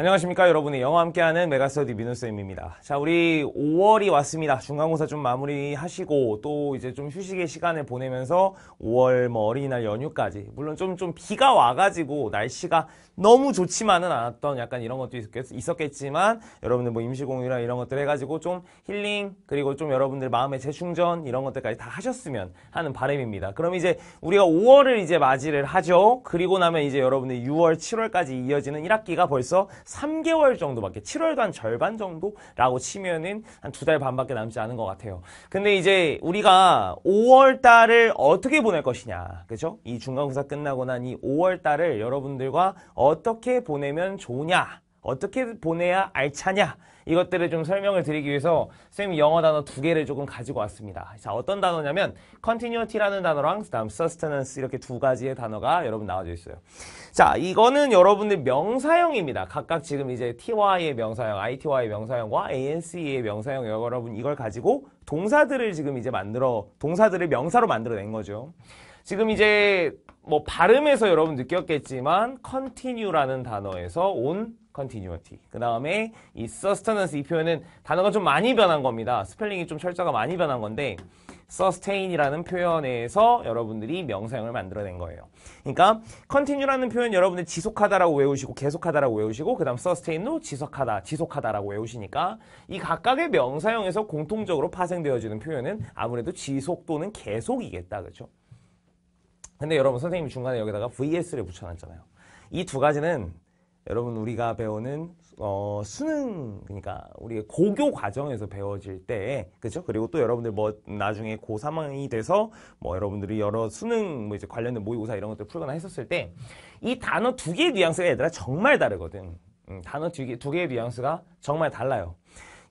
안녕하십니까 여러분의 영어 함께하는 메가스터디 민호쌤입니다. 자 우리 5월이 왔습니다. 중간고사 좀 마무리하시고 또 이제 좀 휴식의 시간을 보내면서 5월 뭐 어린이날 연휴까지 물론 좀좀 좀 비가 와가지고 날씨가 너무 좋지만은 않았던 약간 이런 것도 있었겠, 지만 여러분들 뭐 임시공휴나 이런 것들 해가지고 좀 힐링 그리고 좀 여러분들 마음의 재충전 이런 것들까지 다 하셨으면 하는 바람입니다. 그럼 이제 우리가 5월을 이제 맞이를 하죠. 그리고 나면 이제 여러분들 6월 7월까지 이어지는 1학기가 벌써 3개월 정도밖에 7월도 한 절반 정도라고 치면은 한 두 달 반밖에 남지 않은 것 같아요. 근데 이제 우리가 5월 달을 어떻게 보낼 것이냐, 그죠? 이 중간고사 끝나고 난 이 5월 달을 여러분들과 어떻게 보내면 좋으냐? 어떻게 보내야 알차냐 이것들을 좀 설명을 드리기 위해서 선생님 영어 단어 두 개를 조금 가지고 왔습니다. 자 어떤 단어냐면 continuity라는 단어랑 다음 sustenance 이렇게 두 가지의 단어가 여러분 나와져 있어요. 자 이거는 여러분들 명사형입니다. 각각 지금 이제 ty의 명사형, ity의 명사형과 anc의 명사형 여러분 이걸 가지고 동사들을 지금 이제 만들어 동사들을 명사로 만들어낸 거죠. 지금 이제 뭐 발음에서 여러분 느꼈겠지만 continue라는 단어에서 온 continuity. 그 다음에 이 sustenance 이 표현은 단어가 좀 많이 변한 겁니다. 스펠링이 좀 철자가 많이 변한 건데 sustain이라는 표현에서 여러분들이 명사형을 만들어낸 거예요. 그러니까 continue라는 표현 여러분들 지속하다라고 외우시고 계속하다라고 외우시고 그다음 sustain도 지속하다, 지속하다라고 외우시니까 이 각각의 명사형에서 공통적으로 파생되어지는 표현은 아무래도 지속 또는 계속이겠다. 그렇죠? 근데 여러분 선생님이 중간에 여기다가 vs를 붙여놨잖아요. 이 두 가지는 여러분 우리가 배우는 어, 수능 그러니까 우리의 고교 과정에서 배워질 때 그렇죠? 그리고 또 여러분들 뭐 나중에 고3이 돼서 뭐 여러분들이 여러 수능 뭐 이제 관련된 모의고사 이런 것들 풀거나 했었을 때 이 단어 두 개의 뉘앙스가 얘들아 정말 다르거든. 음, 단어 두, 개, 두 개의 뉘앙스가 정말 달라요.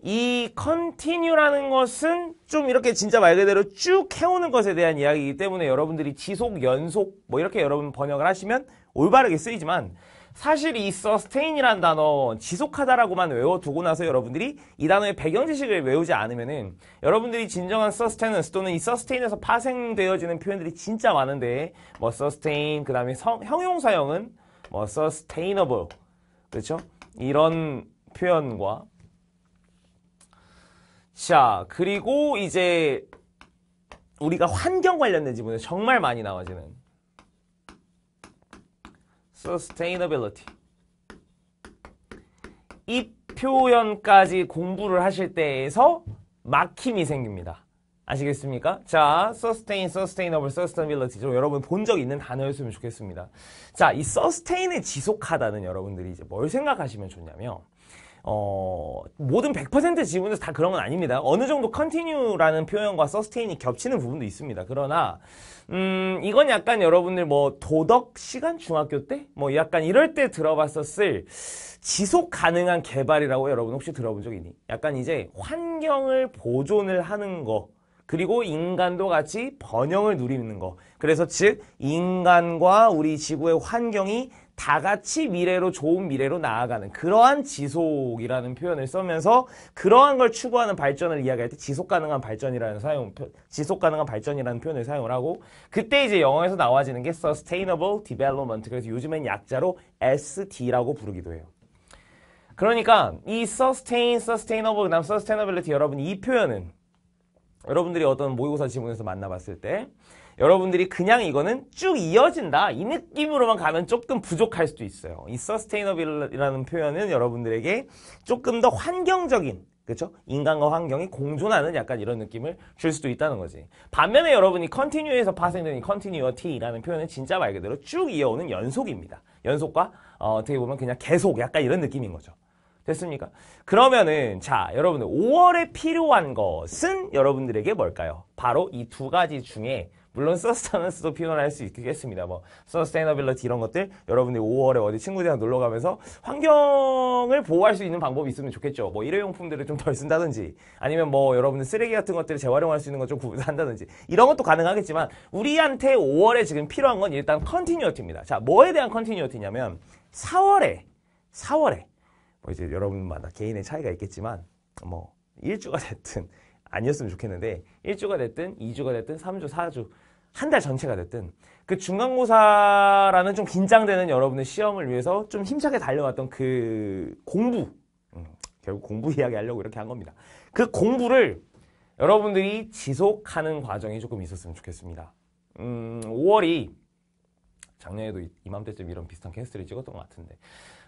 이 컨티뉴라는 것은 좀 이렇게 진짜 말 그대로 쭉 해오는 것에 대한 이야기이기 때문에 여러분들이 지속, 연속 뭐 이렇게 여러분 번역을 하시면 올바르게 쓰이지만 사실 이 서스테인이란 단어 지속하다라고만 외워두고 나서 여러분들이 이 단어의 배경 지식을 외우지 않으면은 여러분들이 진정한 서스테너스 또는 이 서스테인에서 파생되어지는 표현들이 진짜 많은데 뭐 서스테인 그다음에 형용사형은 뭐 sustainable 그렇죠? 이런 표현과 자 그리고 이제 우리가 환경 관련된 지문에 정말 많이 나와지는 sustainability. 이 표현까지 공부를 하실 때에서 막힘이 생깁니다. 아시겠습니까? 자, sustain, sustainable, sustainability 좀 여러분 본 적 있는 단어였으면 좋겠습니다. 자, 이 sustain을 지속하다는 여러분들이 이제 뭘 생각하시면 좋냐면 어, 모든 100% 지분에서 다 그런 건 아닙니다. 어느 정도 컨티뉴라는 표현과 서스테인이 겹치는 부분도 있습니다. 그러나, 음, 이건 약간 여러분들 뭐 도덕 시간 중학교 때? 뭐 약간 이럴 때 들어봤었을 지속 가능한 개발이라고 여러분 혹시 들어본 적 있니? 약간 이제 환경을 보존을 하는 거. 그리고 인간도 같이 번영을 누리는 거. 그래서 즉 인간과 우리 지구의 환경이 다 같이 미래로 좋은 미래로 나아가는 그러한 지속이라는 표현을 쓰면서 그러한 걸 추구하는 발전을 이야기할 때 지속 가능한 발전이라는 사용 지속 가능한 발전이라는 표현을 사용을 하고 그때 이제 영어에서 나와지는 게 sustainable development 그래서 요즘엔 약자로 SD라고 부르기도 해요. 그러니까 이 sustain, sustainable, 그다음 sustainability 여러분 이 표현은 여러분들이 어떤 모의고사 질문에서 만나봤을 때 여러분들이 그냥 이거는 쭉 이어진다 이 느낌으로만 가면 조금 부족할 수도 있어요. 이서스테이 a 빌이라는 표현은 여러분들에게 조금 더 환경적인 그렇죠? 인간과 환경이 공존하는 약간 이런 느낌을 줄 수도 있다는 거지. 반면에 여러분이 컨티뉴에서 파생되는 컨티뉴어티라는 표현은 진짜 말 그대로 쭉 이어오는 연속입니다. 연속과 어, 떻게 보면 그냥 계속 약간 이런 느낌인 거죠. 됐습니까? 그러면은 자 여러분들 5월에 필요한 것은 여러분들에게 뭘까요? 바로 이 두 가지 중에 물론 서스터넌스도 표현을 할수 있겠습니다. 뭐서스테이너빌러티 이런 것들 여러분들이 5월에 어디 친구들이랑 놀러 가면서 환경을 보호할 수 있는 방법이 있으면 좋겠죠. 뭐 일회용품들을 좀 덜 쓴다든지 아니면 뭐 여러분들 쓰레기 같은 것들을 재활용할 수 있는 것 좀 구분한다든지 이런 것도 가능하겠지만 우리한테 5월에 지금 필요한 건 일단 컨티뉴어티입니다. 자, 뭐에 대한 컨티뉴어티냐면 4월에 4월에 뭐 이제 여러분마다 개인의 차이가 있겠지만 뭐 일주가 됐든 아니었으면 좋겠는데 1주가 됐든 2주가 됐든 3주4주 한달 전체가 됐든 그 중간고사라는 좀 긴장되는 여러분의 시험을 위해서 좀 힘차게 달려왔던 그 공부 음, 결국 공부 이야기 하려고 이렇게 한 겁니다. 그 공부를 여러분들이 지속하는 과정이 조금 있었으면 좋겠습니다. 음, 5월이 작년에도 이맘때쯤 이런 비슷한 캐스트를 찍었던 것 같은데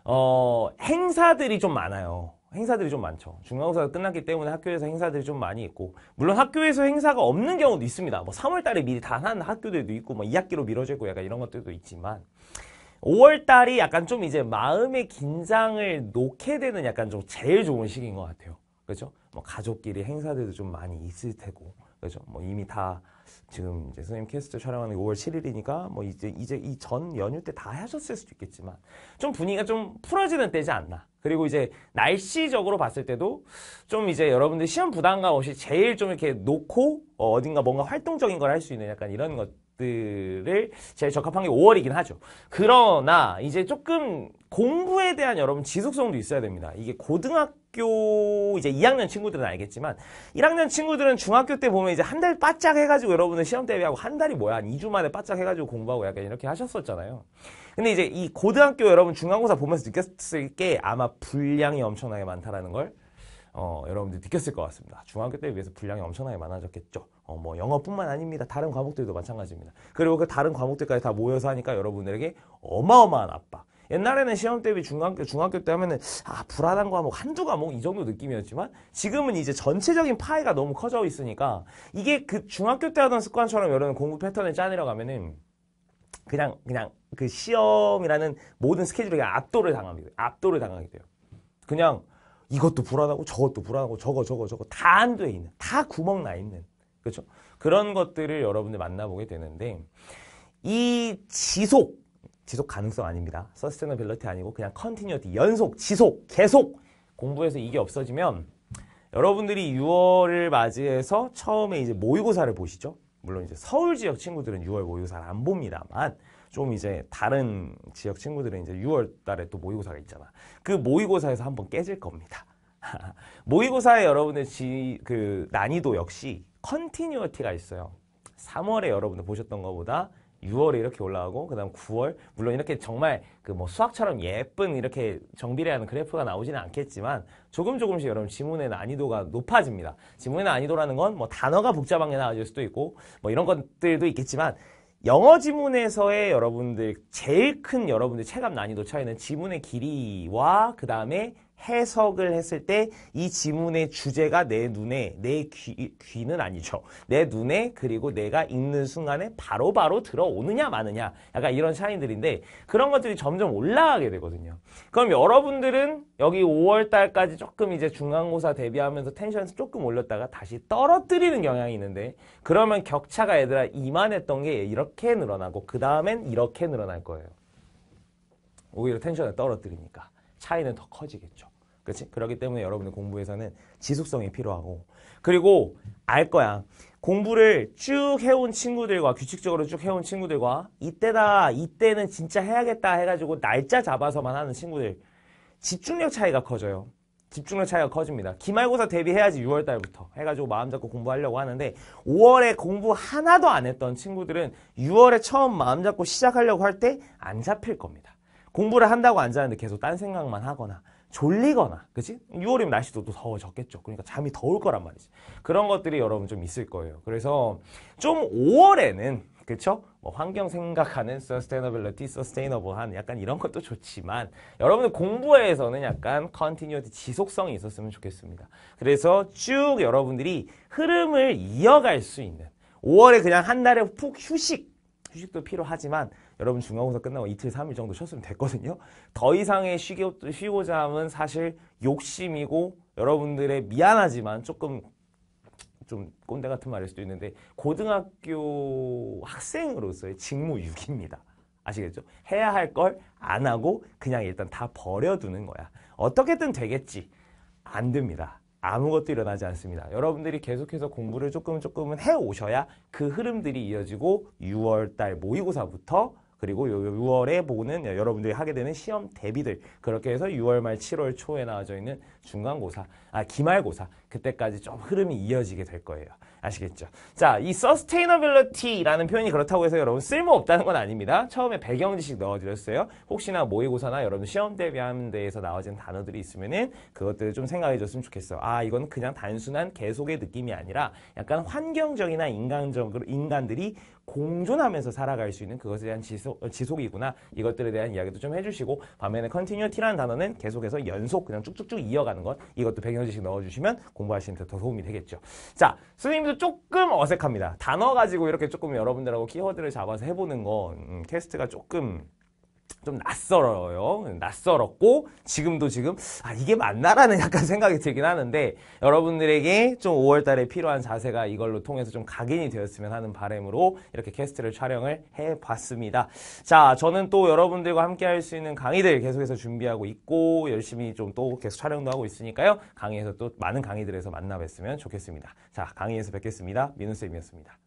어, 행사들이 좀 많아요. 행사들이 좀 많죠. 중간고사가 끝났기 때문에 학교에서 행사들이 좀 많이 있고 물론 학교에서 행사가 없는 경우도 있습니다. 뭐 3월 달에 미리 다 하는 학교들도 있고 뭐 2학기로 미뤄지고 약간 이런 것들도 있지만 5월 달이 약간 좀 이제 마음의 긴장을 놓게 되는 약간 좀 제일 좋은 시기인 것 같아요. 그렇죠? 뭐 가족끼리 행사들도 좀 많이 있을 테고 그죠? 뭐 이미 다 지금 이제 선생님 캐스트 촬영하는 5월 7일이니까 뭐 이제 이제 이 전 연휴 때 다 하셨을 수도 있겠지만 좀 분위기가 좀 풀어지는 때지 않나. 그리고 이제 날씨적으로 봤을 때도 좀 이제 여러분들 시험 부담감 없이 제일 좀 이렇게 놓고 어, 딘가 뭔가 활동적인 걸 할 수 있는 약간 이런 것들을 제일 적합한 게 5월이긴 하죠. 그러나 이제 조금 공부에 대한 여러분 지속성도 있어야 됩니다. 이게 고등학 교 중학교 이제 2학년 친구들은 알겠지만 1학년 친구들은 중학교 때 보면 이제 한 달 바짝 해가지고 여러분은 시험 대비하고 한 달이 뭐야 한 2주 만에 바짝 해가지고 공부하고 약간 이렇게 하셨었잖아요. 근데 이제 이 고등학교 여러분 중간고사 보면서 느꼈을 게 아마 분량이 엄청나게 많다라는 걸 어, 여러분들 느꼈을 것 같습니다. 중학교 때에 비해서 분량이 엄청나게 많아졌겠죠. 어, 뭐 영어뿐만 아닙니다. 다른 과목들도 마찬가지입니다. 그리고 그 다른 과목들까지 다 모여서 하니까 여러분들에게 어마어마한 압박. 옛날에는 시험 대비 중학교 중학교 때 하면은 아불안한 과목 뭐 한두 과목 이 정도 느낌이었지만 지금은 이제 전체적인 파이가 너무 커져 있으니까 이게 그 중학교 때 하던 습관처럼 여러분 공부 패턴을 짜내려 가면은 그냥 그냥 그 시험이라는 모든 스케줄에 압도를 당하게 돼요. 압도를 당하게 돼요. 그냥 이것도 불안하고 저것도 불안하고 저거 저거 저거 다 안 돼 있는 다 구멍 나 있는 그렇죠? 그런 것들을 여러분들 만나보게 되는데 이 지속 지속 가능성 아닙니다. 서스테너빌러티 아니고 그냥 컨티뉴티 연속, 지속, 계속 공부해서 이게 없어지면 여러분들이 6월을 맞이해서 처음에 이제 모의고사를 보시죠. 물론 이제 서울 지역 친구들은 6월 모의고사를 안 봅니다만 좀 이제 다른 지역 친구들은 이제 6월 달에 또 모의고사가 있잖아. 그 모의고사에서 한번 깨질 겁니다. 모의고사의 여러분의 지, 그 난이도 역시 컨티뉴어티가 있어요. 3월에 여러분들 보셨던 것보다 6월에 이렇게 올라가고 그다음 9월 물론 이렇게 정말 그 뭐 수학처럼 예쁜 이렇게 정비례하는 그래프가 나오지는 않겠지만 조금 조금씩 여러분 지문의 난이도가 높아집니다. 지문의 난이도라는 건 뭐 단어가 복잡하게 나아질 수도 있고 뭐 이런 것들도 있겠지만 영어 지문에서의 여러분들 제일 큰 여러분들 체감 난이도 차이는 지문의 길이와 그다음에 해석을 했을 때 이 지문의 주제가 내 눈에 내 귀, 귀는 아니죠. 내 눈에 그리고 내가 읽는 순간에 바로바로 바로 들어오느냐 마느냐 약간 이런 차이들인데 그런 것들이 점점 올라가게 되거든요. 그럼 여러분들은 여기 5월달까지 조금 이제 중간고사 대비하면서 텐션을 조금 올렸다가 다시 떨어뜨리는 경향이 있는데 그러면 격차가 얘들아 이만했던 게 이렇게 늘어나고 그 다음엔 이렇게 늘어날 거예요. 오히려 텐션을 떨어뜨리니까. 차이는 더 커지겠죠. 그렇지? 그렇기 때문에 여러분의 공부에서는 지속성이 필요하고 그리고 알 거야. 공부를 쭉 해온 친구들과 규칙적으로 쭉 해온 친구들과 이때다 이때는 진짜 해야겠다 해가지고 날짜 잡아서만 하는 친구들 집중력 차이가 커져요. 집중력 차이가 커집니다. 기말고사 대비해야지 6월 달부터 해가지고 마음 잡고 공부하려고 하는데 5월에 공부 하나도 안 했던 친구들은 6월에 처음 마음 잡고 시작하려고 할 때 안 잡힐 겁니다. 공부를 한다고 앉았는데 계속 딴 생각만 하거나 졸리거나 그치? 6월이면 날씨도 또 더워졌겠죠 그러니까 잠이 더울 거란 말이지 그런 것들이 여러분 좀 있을 거예요 그래서 좀 5월에는 그쵸? 뭐 환경 생각하는 sustainability, sustainable한 약간 이런 것도 좋지만 여러분들 공부에서는 약간 continuity, 지속성이 있었으면 좋겠습니다 그래서 쭉 여러분들이 흐름을 이어갈 수 있는 5월에 그냥 한 달에 푹 휴식 휴식도 필요하지만 여러분 중간고사 끝나고 이틀, 삼일 정도 쉬었으면 됐거든요. 더 이상의 쉬고, 쉬고 잠은 사실 욕심이고 여러분들의 미안하지만 조금 좀 꼰대 같은 말일 수도 있는데 고등학교 학생으로서의 직무유기입니다. 아시겠죠? 해야 할 걸 안 하고 그냥 일단 다 버려두는 거야. 어떻게든 되겠지. 안 됩니다. 아무것도 일어나지 않습니다. 여러분들이 계속해서 공부를 조금 조금은 해 오셔야 그 흐름들이 이어지고 6월달 모의고사부터 그리고 6월에 보는 예, 여러분들이 하게 되는 시험 대비들 그렇게 해서 6월 말 7월 초에 나와져 있는 중간고사, 아 기말고사 그때까지 좀 흐름이 이어지게 될 거예요. 아시겠죠? 자, 이 sustainability라는 표현이 그렇다고 해서 여러분 쓸모없다는 건 아닙니다. 처음에 배경 지식 넣어드렸어요. 혹시나 모의고사나 여러분 시험 대비하는 데에서 나와진 단어들이 있으면은 그것들을 좀 생각해 줬으면 좋겠어요. 아, 이건 그냥 단순한 계속의 느낌이 아니라 약간 환경적이나 인간적으로 인간들이 공존하면서 살아갈 수 있는 그것에 대한 지속, 어, 지속이구나 이것들에 대한 이야기도 좀 해주시고 반면에 컨티뉴티라는 단어는 계속해서 연속 그냥 쭉쭉쭉 이어가는 것 이것도 배경 지식 넣어주시면 공부하시는 데더 도움이 되겠죠. 자, 선생님 지금도 조금 어색합니다. 단어 가지고 이렇게 조금 여러분들하고 키워드를 잡아서 해보는 건 음, 캐스트가 조금 좀 낯설어요. 낯설었고 지금도 지금 아 이게 맞나라는 약간 생각이 들긴 하는데 여러분들에게 좀 5월 달에 필요한 자세가 이걸로 통해서 좀 각인이 되었으면 하는 바램으로 이렇게 캐스트를 촬영을 해 봤습니다. 자, 저는 또 여러분들과 함께 할 수 있는 강의들 계속해서 준비하고 있고 열심히 좀 또 계속 촬영도 하고 있으니까요. 강의에서 또 많은 강의들에서 만나 뵀으면 좋겠습니다. 자, 강의에서 뵙겠습니다. 민우쌤이었습니다.